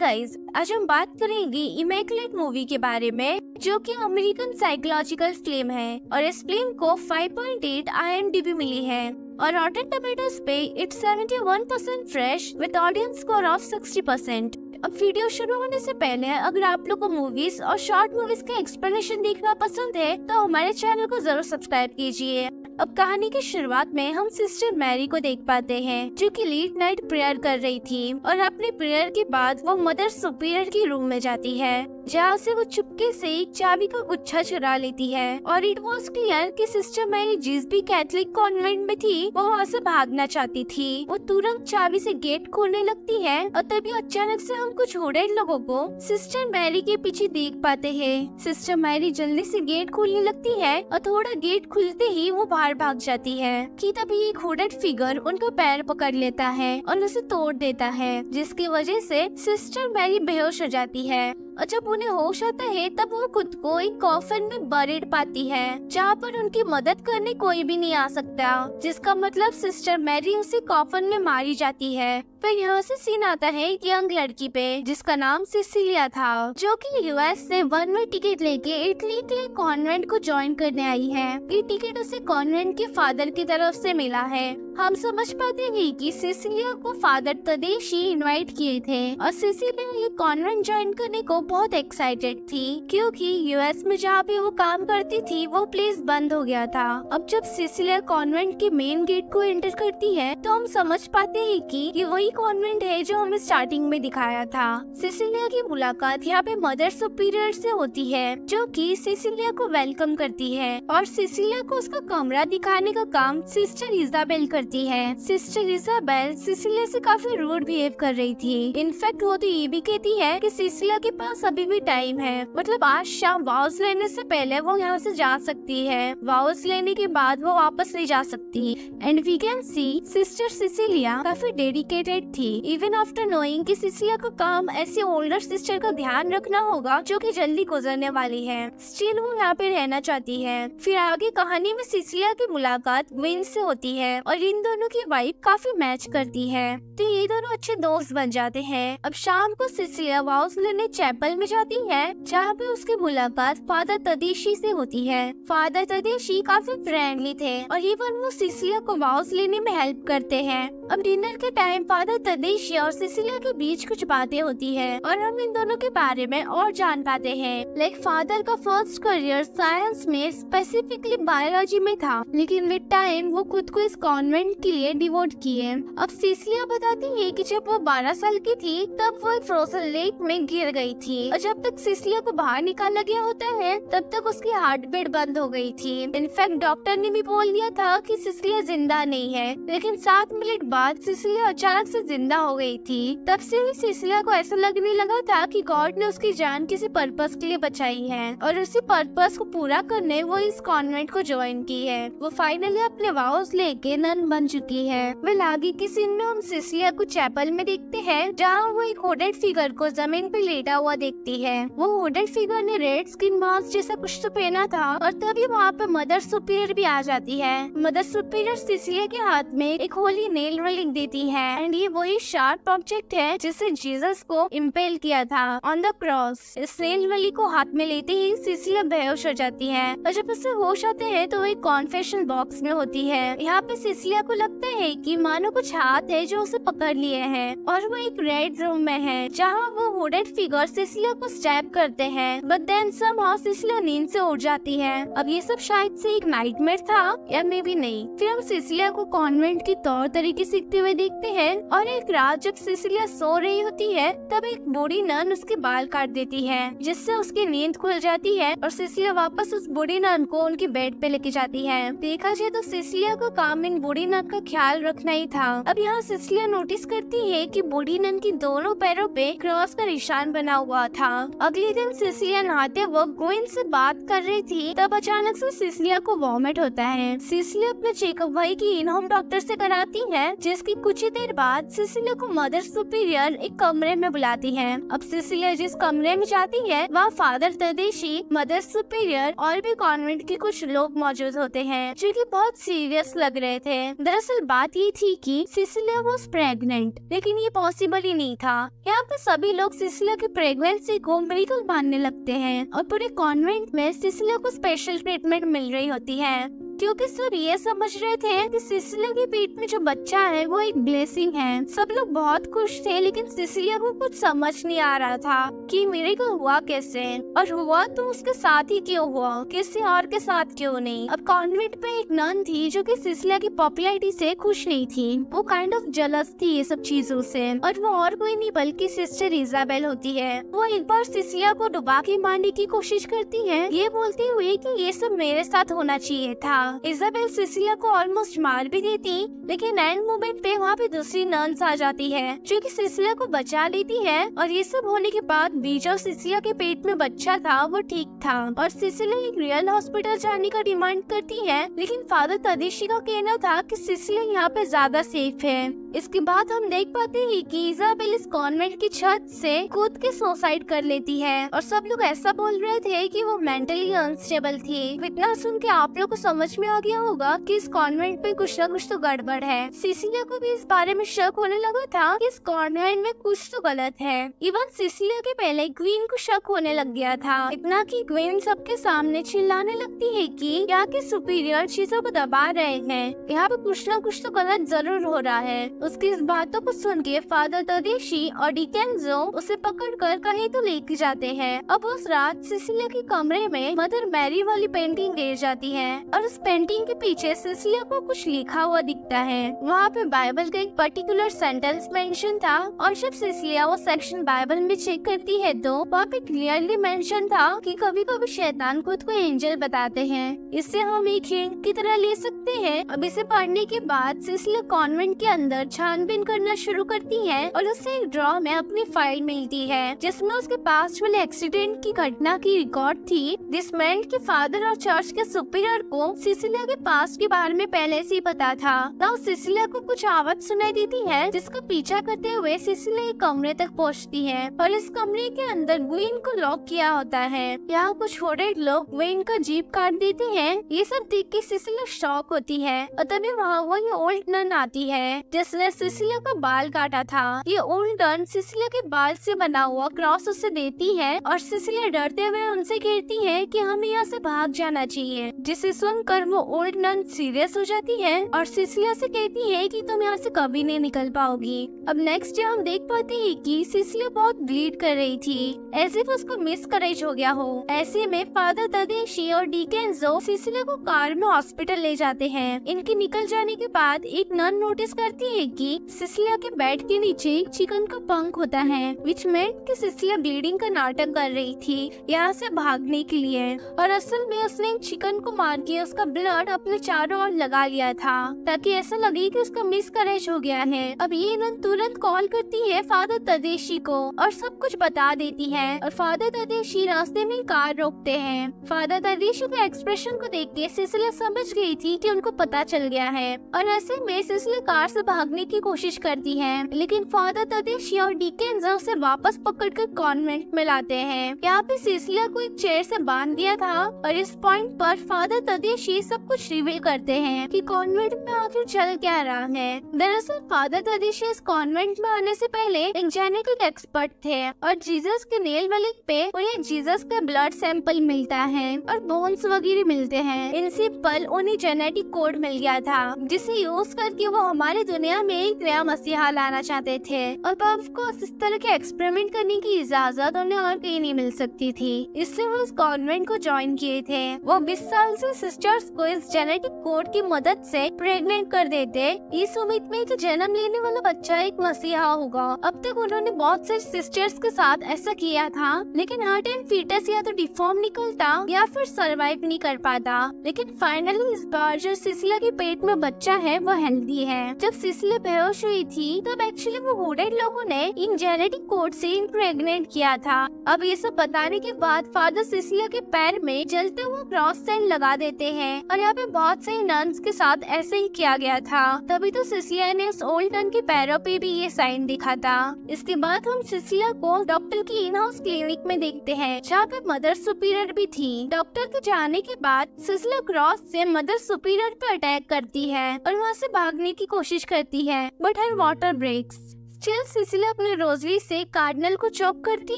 guys आज हम बात करेंगे इमेकुलेट मूवी के बारे में जो कि अमेरिकन साइकोलॉजिकल फिल्म है और इस फिल्म को 5.8 पॉइंट मिली है और रॉटन टमेटोज पे it's 71 percent fresh with audience score of 60 percent अब वीडियो शुरू होने से पहले अगर आप लोग को मूवीज और शॉर्ट मूवीज का एक्सप्लेनेशन देखना पसंद है तो हमारे चैनल को जरूर सब्सक्राइब कीजिए अब कहानी की शुरुआत में हम सिस्टर मैरी को देख पाते हैं जो कि लेट नाइट प्रेयर कर रही थी और अपने प्रेयर के बाद वो मदर सुपीरियर की रूम में जाती है जहाँ से वो चुपके से एक चाबी का गुच्छा चुरा लेती है और इट वॉज क्लियर कि सिस्टर मैरी जिस भी कैथलिक कॉन्वेंट में थी वो वहाँ से भागना चाहती थी वो तुरंत चाबी से गेट खोलने लगती है और तभी अचानक से हम कुछ होड़े लोगों को सिस्टर मैरी के पीछे देख पाते हैं सिस्टर मैरी जल्दी से गेट खोलने लगती है और थोड़ा गेट खुलते ही वो बाहर भाग जाती है की तभी एक होडेड फिगर उनका पैर पकड़ लेता है और उसे तोड़ देता है जिसकी वजह से सिस्टर मैरी बेहोश हो जाती है और जब उन्हें होश आता है तब वो खुद को एक कॉफिन में बरीड पाती है जहाँ पर उनकी मदद करने कोई भी नहीं आ सकता जिसका मतलब सिस्टर मैरी उसे कॉफिन में मारी जाती है फिर यहाँ से सीन आता है एक यंग लड़की पे जिसका नाम सिसिलिया था जो कि यूएस से वन वे टिकट लेके इटली के कॉन्वेंट को ज्वाइन करने आई है ये टिकट उसे कॉन्वेंट के फादर की तरफ से मिला है हम समझ पाते हैं कि सिसिलिया को फादर तदेश ही इनवाइट किए थे और सिसिलिया ये कॉन्वेंट ज्वाइन करने को बहुत एक्साइटेड थी क्योंकि यूएस में जहाँ पे वो काम करती थी वो प्लेस बंद हो गया था अब जब सिसिलिया कॉन्वेंट के मेन गेट को एंटर करती है तो हम समझ पाते हैं कि ये वही कॉन्वेंट है जो हमें स्टार्टिंग में दिखाया था सिसिलिया की मुलाकात यहाँ पे मदर सुपीरियर से होती है जो कि सिसिलिया को वेलकम करती है और सिसिलिया को उसका कमरा दिखाने का काम सिस्टर इजाबेल करती है सिस्टर इजाबेल सिसिलिया से काफी रूड बिहेव कर रही थी इनफेक्ट वो तो ये भी कहती है कि सिसिलिया के पास अभी भी टाइम है मतलब आज शाम वाउस लेने से पहले वो यहाँ से जा सकती है वाउस लेने के बाद वो वापस नहीं जा सकती and we can see sister Cecilia काफी डेडिकेटेड थी इवन आफ्टर नोइंग कि सिसिलिया का काम ऐसी ओल्डर सिस्टर का ध्यान रखना होगा जो कि जल्दी गुजरने वाली है स्टिल वो यहाँ पे रहना चाहती है फिर आगे कहानी में सिसिलिया की मुलाकात ग्विन से होती है और इन दोनों की वाइफ काफी मैच करती है तो ये दोनों अच्छे दोस्त बन जाते हैं अब शाम को सिसिलिया वाउस लेने चैपल में जा जाती है जहाँ पे उसकी मुलाकात फादर तदेशी से होती है फादर तदेशी काफी फ्रेंडली थे और इवन वो सिसिलिया को वाउस लेने में हेल्प करते हैं अब डिनर के टाइम फादर तदेशी और सिसिलिया के बीच कुछ बातें होती है और हम इन दोनों के बारे में और जान पाते हैं लाइक फादर का फर्स्ट करियर साइंस में स्पेसिफिकली बायोलॉजी में था लेकिन विद टाइम वो खुद को इस कॉन्वेंट के लिए डिवोट किए अब सिसिलिया बताती है कि जब वो 12 साल की थी तब वो एक फ्रोजन लेक में गिर गई थी और जब तक सिसलिया को बाहर निकाला गया होता है तब तक उसकी हार्ट बीट बंद हो गई थी इनफेक्ट डॉक्टर ने भी बोल दिया था कि सिसलिया जिंदा नहीं है लेकिन सात मिनट बाद सिसलिया अचानक से जिंदा हो गई थी तब से ही सिसिया को ऐसा लगने लगा था कि गॉड ने उसकी जान किसी पर्पज के लिए बचाई है और उसी पर्पज को पूरा करने वो इस कॉन्वेंट को ज्वाइन की है वो फाइनली अपने वाउस लेके नन बन चुकी है वे आगे की सीन में हम सिसिलिया को चैपल में देखते हैं जहाँ वो एक होडेड फिगर को जमीन पे लेटा हुआ देखती रही है वो होडर फिगर ने रेड स्किन मास्क जैसा कुछ तो पहना था और तभी वहाँ पर मदर सुपीरियर भी आ जाती है मदर सुपीरियर सिसिलिया के हाथ में एक होली नेल रिलिंग देती है एंड ये वही शार्प ऑब्जेक्ट है जिसे जीसस को इम्पेल किया था ऑन द क्रॉस इस नेल रिलिंग को हाथ में लेते ही सिसिलिया बेहोश हो जाती है और जब उसे होश आते हैं तो एक कॉन्फेशन बॉक्स में होती है यहाँ पे सिसिलिया को लगता है कि मानो कुछ हाथ है जो उसे पकड़ लिए है और वो एक रेड रूम में है जहाँ वो वुडेड फिगर सिसिलिया को स्टैप करते हैं बट देन सब हॉस सिसिलिया नींद से उठ जाती है अब ये सब शायद से एक नाइटमेयर था या मे भी नहीं फिर हम सिसिलिया को कॉन्वेंट की तौर तरीके सीखते हुए देखते हैं और एक रात जब सिसिलिया सो रही होती है तब एक बूढ़ी नन उसके बाल काट देती है जिससे उसकी नींद खुल जाती है और सिसिलिया वापस उस बूढ़ी नन को उनके बेड पे लेके जाती है देखा जाए तो सिसिलिया को काम इन बूढ़ी नन का ख्याल रखना ही था अब यहाँ सिसिलिया नोटिस करती है की बूढ़ी नन की दोनों पैरों पे क्रॉस का निशान बना हुआ था अगले दिन सिसिलिया नहाते वक्त गोइन से बात कर रही थी तब अचानक से सिसिलिया को वॉमिट होता है सिसिलिया अपने चेकअप भाई की इन होम डॉक्टर से कराती है जिसकी कुछ ही देर बाद सिसिलिया को मदर सुपीरियर एक कमरे में बुलाती है अब सिसिलिया जिस कमरे में जाती है वहाँ फादर तदेशी मदर सुपीरियर और भी कॉन्वेंट के कुछ लोग मौजूद होते हैं जो की बहुत सीरियस लग रहे थे दरअसल बात ये थी की सिसिलिया वॉज प्रेगनेंट लेकिन ये पॉसिबल ही नहीं था यहाँ पर सभी लोग सिसिलिया की प्रेगनेंसी को बिल्कुल बांधने लगते हैं और पूरे कॉन्वेंट में सिसिलिया को स्पेशल ट्रीटमेंट मिल रही होती है क्योंकि सर ये समझ रहे थे कि सिसिलिया के पेट में जो बच्चा है वो एक ब्लेसिंग है सब लोग बहुत खुश थे लेकिन सिसिलिया को कुछ समझ नहीं आ रहा था कि मेरे को हुआ कैसे और हुआ तो उसके साथ ही क्यों हुआ किसी और के साथ क्यों नहीं अब कॉन्वेंट पे एक नन थी जो कि सिसिलिया की पॉपुलरिटी से खुश नहीं थी वो काइंड ऑफ जलस थी ये सब चीजों से और वो और कोई नहीं बल्कि सिस्टर इजाबेल होती है वो एक बार सिसिलिया को डुबा के मारने की कोशिश करती है ये बोलते हुए की ये सब मेरे साथ होना चाहिए था इजाबेल सिसिला को ऑलमोस्ट मार भी देती लेकिन एंड मोमेंट पे वहाँ पे दूसरी नर्स आ जाती है जो की सिसिला को बचा लेती है और ये सब होने के बाद बीजा और सिसिला के पेट में बच्चा था वो ठीक था और सिसिला एक रियल हॉस्पिटल जाने का डिमांड करती है लेकिन फादर तदिशी का कहना था की सिसिला यहाँ पे ज्यादा सेफ है इसके बाद हम देख पाते हैं कि इजाबेल इस कॉन्वेंट की छत से कूद के सुसाइड कर लेती है और सब लोग ऐसा बोल रहे थे कि वो मेंटली अनस्टेबल थी इतना सुन के आप लोग को समझ में आ गया होगा कि इस कॉन्वेंट में कुछ न कुछ तो गड़बड़ है सिसिया को भी इस बारे में शक होने लगा था कि इस कॉन्वेंट में कुछ तो गलत है इवन सिसिया के पहले क्वीन को शक होने लग गया था इतना की क्वीन सबके सामने चिल्लाने लगती है की यहाँ के सुपीरियर चीजों को दबा रहे हैं यहाँ पे कुछ न कुछ तो गलत जरूर हो रहा है उसकी इस बातों को सुन के फादर तदेशी और डिकेंजो उसे पकड़कर कहीं तो लेके जाते हैं अब उस रात सिसिलिया के कमरे में मदर मैरी वाली पेंटिंग गिर जाती है और उस पेंटिंग के पीछे सिसिलिया को कुछ लिखा हुआ दिखता है वहाँ पे बाइबल का एक पर्टिकुलर सेंटेंस मेंशन था और जब सिसिलिया वो सेक्शन बाइबल में चेक करती है तो वहाँ पे क्लियरली मेंशन था कि कभी कभी शैतान खुद को एंजल बताते हैं इससे हम एक हिंट की तरह ले सकते हैं अब इसे पढ़ने के बाद सिसिलिया कॉन्वेंट के अंदर छानबीन करना शुरू करती है और उसे एक ड्रॉ में अपनी फाइल मिलती है जिसमें उसके पास वाले एक्सीडेंट की घटना की रिकॉर्ड थी डिसमेंट के फादर और चर्च के सुपीरियर को सिसिलिया के पास के बारे में पहले से ही पता था नाउ तो सिसिलिया को कुछ आवाज सुनाई देती है जिसका पीछा करते हुए सिसिलिया एक कमरे तक पहुँचती है और इस कमरे के अंदर ग्वीन को लॉक किया होता है यहाँ कुछ छोटे लोग ग्वीन का जीप काट देते हैं ये सब देख के सिसिलिया शॉक होती है और तभी वहाँ वही ओल्ड नन आती है जिस उसने सिसिलिया का बाल काटा था ये ओल्ड सिसिलिया के बाल से बना हुआ क्रॉस उसे देती है और सिसिलिया डरते हुए उनसे कहती है कि हमें यहाँ से भाग जाना चाहिए जिसे सुनकर वो ओल्ड नन सीरियस हो जाती है और सिसिलिया से कहती है कि तुम यहाँ से कभी नहीं निकल पाओगी अब नेक्स्ट डे हम देख पाते हैं कि सिसिलिया बहुत ब्लीड कर रही थी ऐसे उसको मिस करेज हो गया हो ऐसे में फादर तदेशी और डी जो सिसिलिया को कार में हॉस्पिटल ले जाते हैं इनके निकल जाने के बाद एक नन नोटिस करती है की सिसलिया के बेड के नीचे चिकन का पंख होता है विच मेंट कि ब्लीडिंग का नाटक कर रही थी यहाँ से भागने के लिए और असल में उसने चिकन को मार के उसका ब्लड अपने चारों ओर लगा लिया था ताकि ऐसा लगे कि उसका मिस करेज हो गया है अब ये नन तुरंत कॉल करती है फादर तदेशी को और सब कुछ बता देती है और फादर तदेशी रास्ते में कार रोकते हैं फादर तदेशी के एक्सप्रेशन को देख के सिसलिया समझ गई थी की उनको पता चल गया है और ऐसे में सिसलिया कार से भागने भागने की कोशिश करती है लेकिन फादर तदेश और के उसे वापस पकड़ कर कॉन्वेंट में लाते हैं यहाँ पे सिसिलिया को एक चेयर से बांध दिया था और इस पॉइंट पर फादर ये सब कुछ रिवील करते हैं कि कॉन्वेंट में आखिर चल क्या रहा है दरअसल फादर तदेश इस कॉन्वेंट में आने से पहले एक जेनेटिक एक्सपर्ट थे और जीजस के नेल वाले पे उन्हें जीजस का ब्लड सैंपल मिलता है और बोन्स वगैरह मिलते हैं इनसे पल उन्हें जेनेटिक कोड मिल गया था जिसे यूज करके वो हमारी दुनिया మే ఇత్రయ మసిహా లానా చాతే థే అండ్ ఆఫ్ కోర్స్ ఇస్ తల కే ఎక్స్‌పెరిమెంట్ కర్నే కి ఇజాజత్ ఉన్హే aur కీ ਨਹੀਂ మిల్ సక్తీ థీ ఇస్సే వోస్ కాన్వెంట్ కో జాయిన్ కియే థే వో బిసాల్సొ సిస్టర్స్ కో ఇస్ జెనెటిక్ కోడ్ కి మదద్ సే ప్రెగ్నెంట్ కర్ dete థే ఇస్ ఉమిద్ మే కి జనమ్ लेने వాలా బచ్చా ఏక్ మసిహా హోగా అబ్ తక్ ఉన్హే బహత్ సరే సిస్టర్స్ కే సాత్ ఐసా కియా థా లేకిన్ హార్టిన్ ఫీటస్ యా తో డిఫార్మ్ నికల్తా యా ఫిర్ సర్వైవ్ ని కర్ పాతా లేకిన్ ఫైనల్లీ ఇస్ బార్ జొసిసిలా కే పేట్ మే బచ్చా హై వో హెల్తీ హై జబ్ సిసిలా जब बेहोश हुई थी तब एक्चुअली वो बुढ़े लोगों ने इन जेनेटिक कोड से इम्प्रेगनेट किया था अब ये सब बताने के बाद फादर सिसिया के पैर में जलते हुए क्रॉस साइन लगा देते हैं और यहाँ पे बहुत सारे नन्स के साथ ऐसे ही किया गया था तभी तो सिसिया ने उस ओल्ड नन के पैरों पे भी ये साइन दिखा था इसके बाद हम सिसिया को डॉक्टर की इन हाउस क्लिनिक में देखते हैं जहाँ पे मदर सुपीरियर भी थी डॉक्टर के जाने के बाद सिसिया क्रॉस से मदर सुपीरियर पे अटैक करती है और वहाँ से भागने की कोशिश करती है है but her water breaks still Cecilia अपने रोजरी से कार्डनल को चौक करती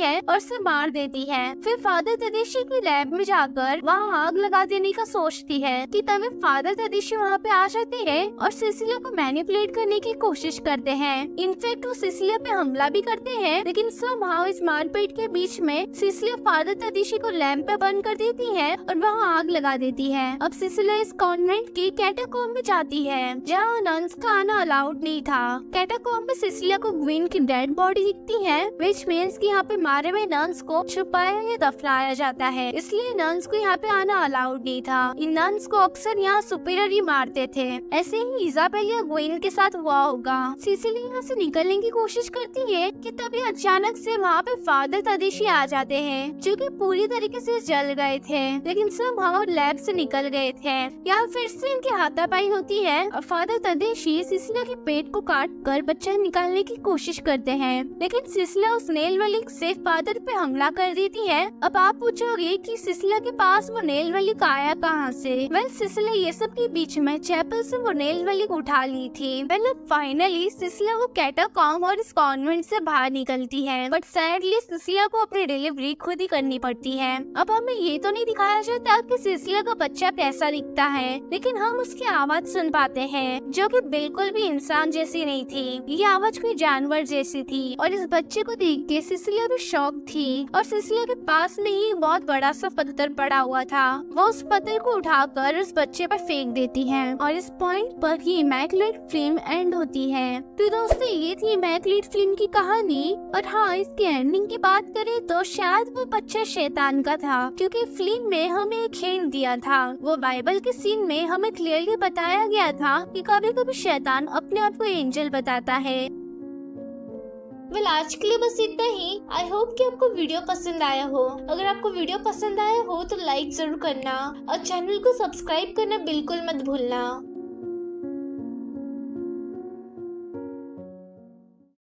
है और उसे मार देती है फिर फादर तदेशी की लैब में जाकर वहाँ आग लगा देने का सोचती है कि तभी फादर तदेशी वहाँ पे आ जाते हैं और सिसिला को मैनिपुलेट करने की कोशिश करते हैं इनफेक्ट वो सिसिला पे हमला भी करते हैं लेकिन स्वभाव इस मारपीट के बीच में सिसिला फादर तदेशी को लैम्प पे बंद कर देती है और वहाँ आग लगा देती है अब सिसिला इस कॉन्वेंट की कैटाकॉम में जाती है जहाँ नंस का आना अलाउड नहीं था कैटाकॉम में सिसिला को ग्वीन की डेड बॉडी दिखती है विच मीन्स की यहाँ पे मारे हुए नर्स को छुपाया या दफनाया जाता है इसलिए नंस को यहाँ पे आना अलाउड नहीं था इन नर्स को अक्सर यहाँ सुपीरियर ही मारते थे ऐसे ही इजाबेल या ग्वीन के साथ हुआ होगा इसीलिए यहाँ से निकलने की कोशिश करती है कि तभी अचानक से वहाँ पे फादर तदेशी आ जाते हैं जो कि पूरी तरीके से जल गए थे लेकिन सब हम लैब से निकल गए थे यहाँ फिर से इनकी हाथापाई होती है और फादर तदेशी सिसिला के पेट को काट कर बच्चा निकालने की कोशिश करते हैं लेकिन सिसला उस नेल वाली से फादर पे हमला कर देती है अब आप पूछोगे कि सिसला के पास वो नेल वाली आया कहाँ से वेल सिसला ये सब के बीच में चैपल से वो नेल वाली उठा ली थी वेल अब फाइनली सिसला वो कैटाकॉम और इस कॉन्वेंट से बाहर निकलती है बट सैडली सिसला को अपनी डिलीवरी खुद ही करनी पड़ती है अब हमें ये तो नहीं दिखाया जाता कि सिसला का बच्चा कैसा दिखता है लेकिन हम उसकी आवाज सुन पाते हैं जो कि बिल्कुल भी इंसान जैसी नहीं थी ये आवाज कोई जानवर जैसी थी और इस बच्चे को देख के सिसिलिया भी शौक थी और सिसिलिया के पास में ही बहुत बड़ा सा पत्थर पड़ा हुआ था वो उस पत्थर को उठाकर उस बच्चे पर फेंक देती है और इस पॉइंट पर ही मैकलेट फिल्म एंड होती है तो दोस्तों ये थी मैकलेट फिल्म की कहानी और हाँ इसके एंडिंग की बात करें तो शायद वो बच्चा शैतान का था क्योंकि फिल्म में हमें एक हिंट दिया था वो बाइबल के सीन में हमें क्लियरली बताया गया था कि कभी कभी शैतान अपने आप को एंजल बताता है वेल आज के लिए बस इतना ही आई होप कि आपको वीडियो पसंद आया हो अगर आपको वीडियो पसंद आया हो तो लाइक जरूर करना और चैनल को सब्सक्राइब करना बिल्कुल मत भूलना